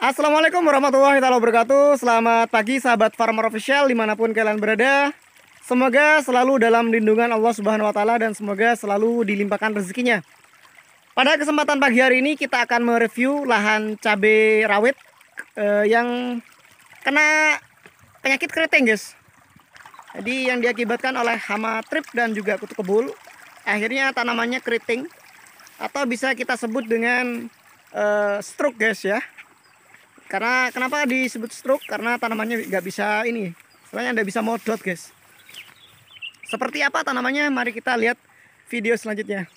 Assalamualaikum warahmatullahi wabarakatuh Selamat pagi sahabat Farmer Official dimanapun kalian berada Semoga selalu dalam lindungan Allah Subhanahu Wa Taala Dan semoga selalu dilimpahkan rezekinya Pada kesempatan pagi hari ini kita akan mereview lahan cabai rawit eh, Yang kena penyakit keriting guys Jadi yang diakibatkan oleh hama trip dan juga kutu kebul Akhirnya tanamannya keriting Atau bisa kita sebut dengan eh, stroke guys ya karena kenapa disebut stroke? Karena tanamannya nggak bisa ini. soalnya nggak bisa modot, guys. Seperti apa tanamannya? Mari kita lihat video selanjutnya.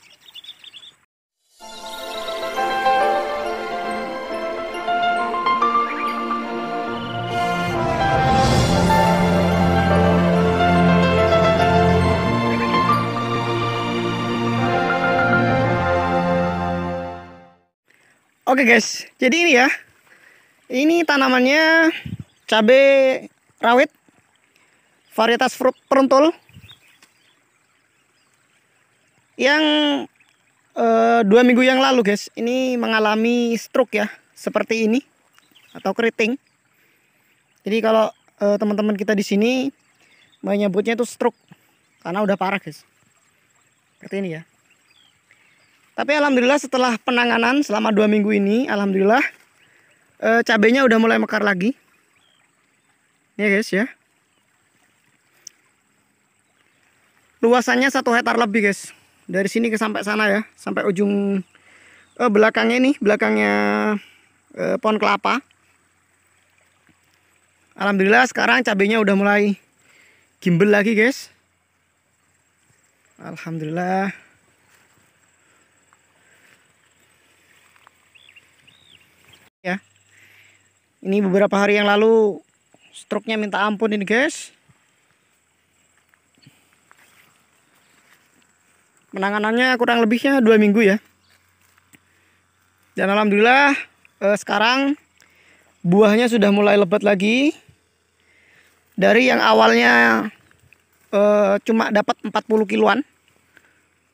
Oke okay guys, jadi ini ya ini tanamannya cabe rawit varietas peruntul yang e, dua minggu yang lalu guys ini mengalami stroke ya seperti ini atau keriting. Jadi kalau e, teman-teman kita di sini menyebutnya itu stroke karena udah parah guys. Seperti ini ya. Tapi alhamdulillah setelah penanganan selama dua minggu ini, alhamdulillah e, cabenya udah mulai mekar lagi. Ya guys ya. Luasannya satu hektar lebih guys. Dari sini ke sampai sana ya, sampai ujung e, belakangnya ini belakangnya e, pohon kelapa. Alhamdulillah sekarang cabenya udah mulai gimbel lagi guys. Alhamdulillah. Ya ini beberapa hari yang lalu struknya minta ampun ini guys penanganannya kurang lebihnya dua minggu ya dan alhamdulillah eh, sekarang buahnya sudah mulai lebat lagi dari yang awalnya eh, cuma dapat 40 kiloan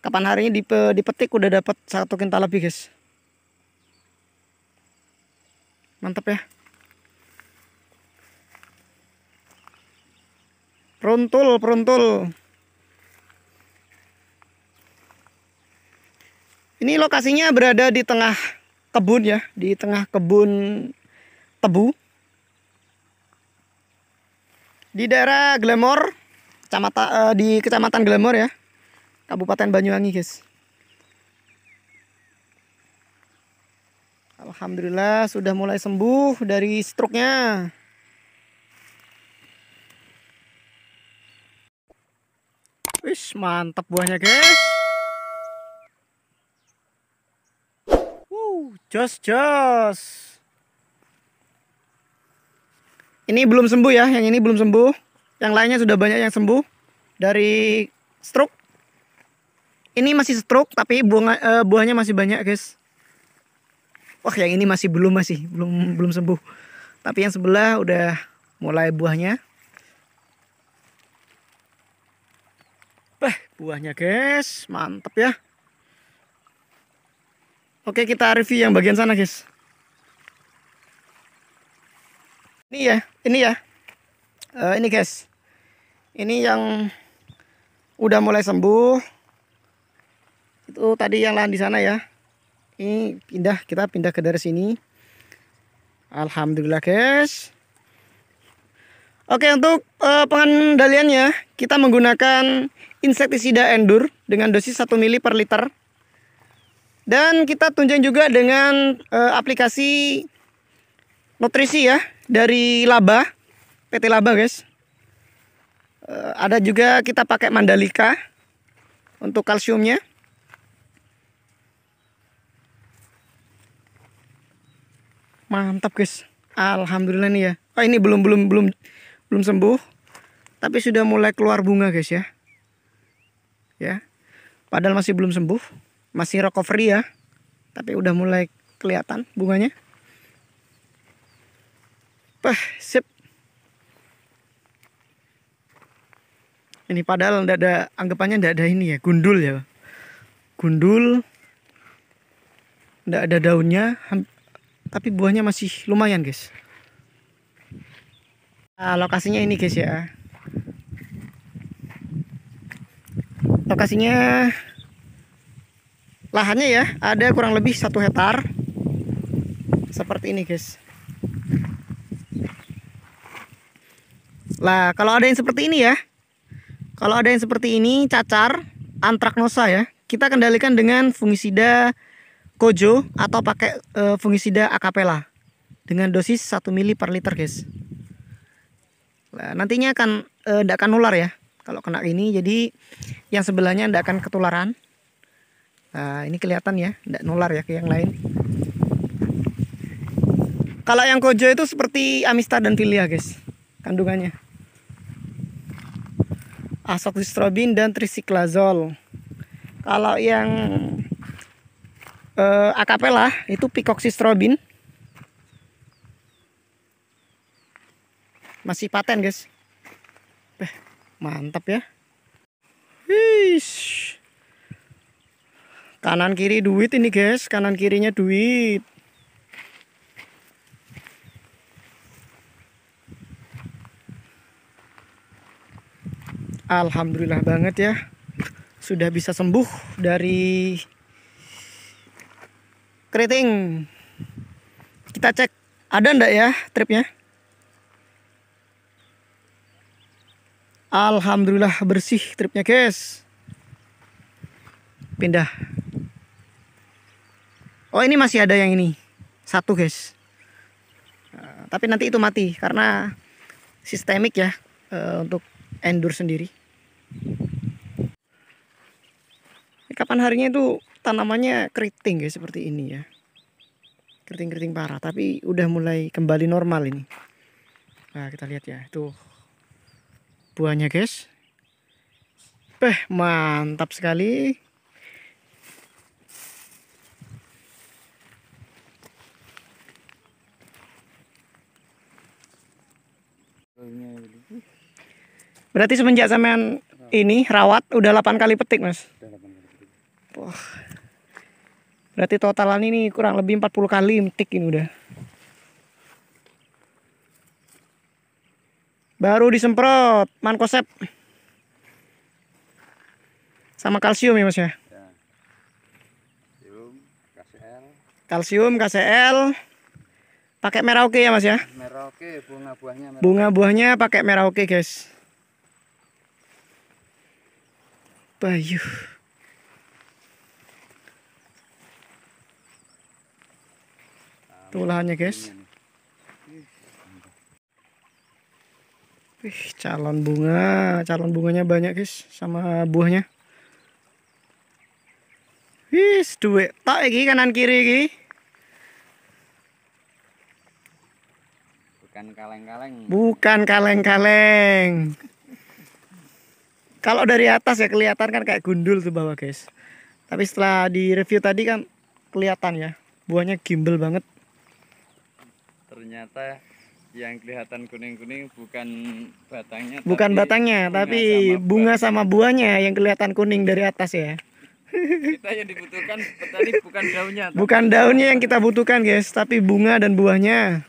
kapan harinya dipetik udah dapat satu kintal lebih guys mantap ya Peruntul, peruntul. Ini lokasinya berada di tengah kebun ya, di tengah kebun tebu. Di daerah Glamor, kecamatan uh, eh, di Kecamatan Glamor ya. Kabupaten Banyuwangi, guys. Alhamdulillah sudah mulai sembuh dari struknya. Wis mantap buahnya guys. Wuh, jos jos. Ini belum sembuh ya, yang ini belum sembuh. Yang lainnya sudah banyak yang sembuh dari stroke. Ini masih stroke tapi buah, eh, uh, buahnya masih banyak guys. Wah, yang ini masih belum masih belum belum sembuh. Tapi yang sebelah udah mulai buahnya. buahnya guys mantap ya oke kita review yang bagian sana guys ini ya ini ya uh, ini guys ini yang udah mulai sembuh itu tadi yang lahan di sana ya ini pindah kita pindah ke dari sini Alhamdulillah guys Oke untuk uh, pengendaliannya kita menggunakan insektisida Endur dengan dosis 1 mili per liter. Dan kita tunjang juga dengan uh, aplikasi nutrisi ya dari Laba, PT Laba guys. Uh, ada juga kita pakai Mandalika untuk kalsiumnya. Mantap guys. Alhamdulillah nih ya. Oh ini belum belum belum belum sembuh tapi sudah mulai keluar bunga guys ya ya padahal masih belum sembuh masih recovery ya tapi udah mulai kelihatan bunganya Pah, sip. Ini padahal ndak ada anggapannya ndak ada ini ya, gundul ya. Gundul. Ndak ada daunnya, tapi buahnya masih lumayan, guys. Nah, lokasinya ini guys ya. Lokasinya lahannya ya, ada kurang lebih satu hektar. Seperti ini guys. Lah, kalau ada yang seperti ini ya. Kalau ada yang seperti ini cacar antraknosa ya. Kita kendalikan dengan fungisida kojo atau pakai e, fungisida akapela dengan dosis 1 mili per liter guys. Nah, nantinya akan tidak eh, akan nular ya kalau kena ini. Jadi yang sebelahnya tidak akan ketularan. Nah, ini kelihatan ya, tidak nular ya ke yang lain. Kalau yang kojo itu seperti amista dan filia, guys. Kandungannya. Asoxystrobin dan trisiklazol. Kalau yang e, eh, akapela itu picoxystrobin Masih paten guys. Eh, mantap ya. Wih. Kanan kiri duit ini guys. Kanan kirinya duit. Alhamdulillah banget ya. Sudah bisa sembuh dari keriting. Kita cek ada ndak ya tripnya? Alhamdulillah bersih tripnya guys. Pindah. Oh ini masih ada yang ini. Satu guys. Nah, tapi nanti itu mati karena sistemik ya eh, untuk endur sendiri. Kapan harinya itu tanamannya keriting guys seperti ini ya. Keriting-keriting parah tapi udah mulai kembali normal ini. Nah kita lihat ya itu buahnya guys Beh, mantap sekali. Berarti semenjak zaman ini rawat udah 8 kali petik, Mas. Berarti totalan ini kurang lebih 40 kali petik ini udah. Baru disemprot mankosep. Sama kalsium ya, Mas ya? ya. Kalsium, KCL. Kalsium, KCL. Pakai merauke ya, Mas ya? Merauke, bunga buahnya merauke. Bunga buahnya pakai merauke, guys. Bayuh. Tuh lahannya, guys. Wih, calon bunga, calon bunganya banyak guys sama buahnya. Wih, dua, tak lagi kanan kiri lagi. Bukan kaleng-kaleng. Bukan kaleng-kaleng. Kalau dari atas ya kelihatan kan kayak gundul tuh bawah guys. Tapi setelah di review tadi kan kelihatan ya buahnya gimbal banget. Ternyata yang kelihatan kuning-kuning bukan batangnya bukan tapi batangnya bunga tapi sama bunga buah. sama buahnya yang kelihatan kuning dari atas ya kita yang dibutuhkan petani bukan daunnya bukan daunnya yang kita butuhkan guys tapi bunga dan buahnya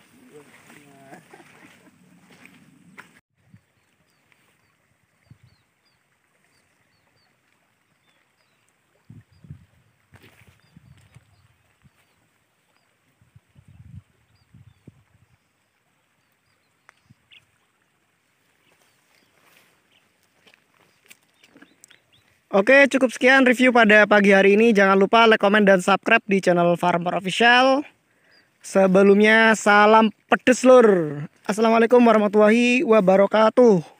Oke, cukup sekian review pada pagi hari ini. Jangan lupa like, komen, dan subscribe di channel Farmer Official. Sebelumnya, salam pedes lur. Assalamualaikum warahmatullahi wabarakatuh.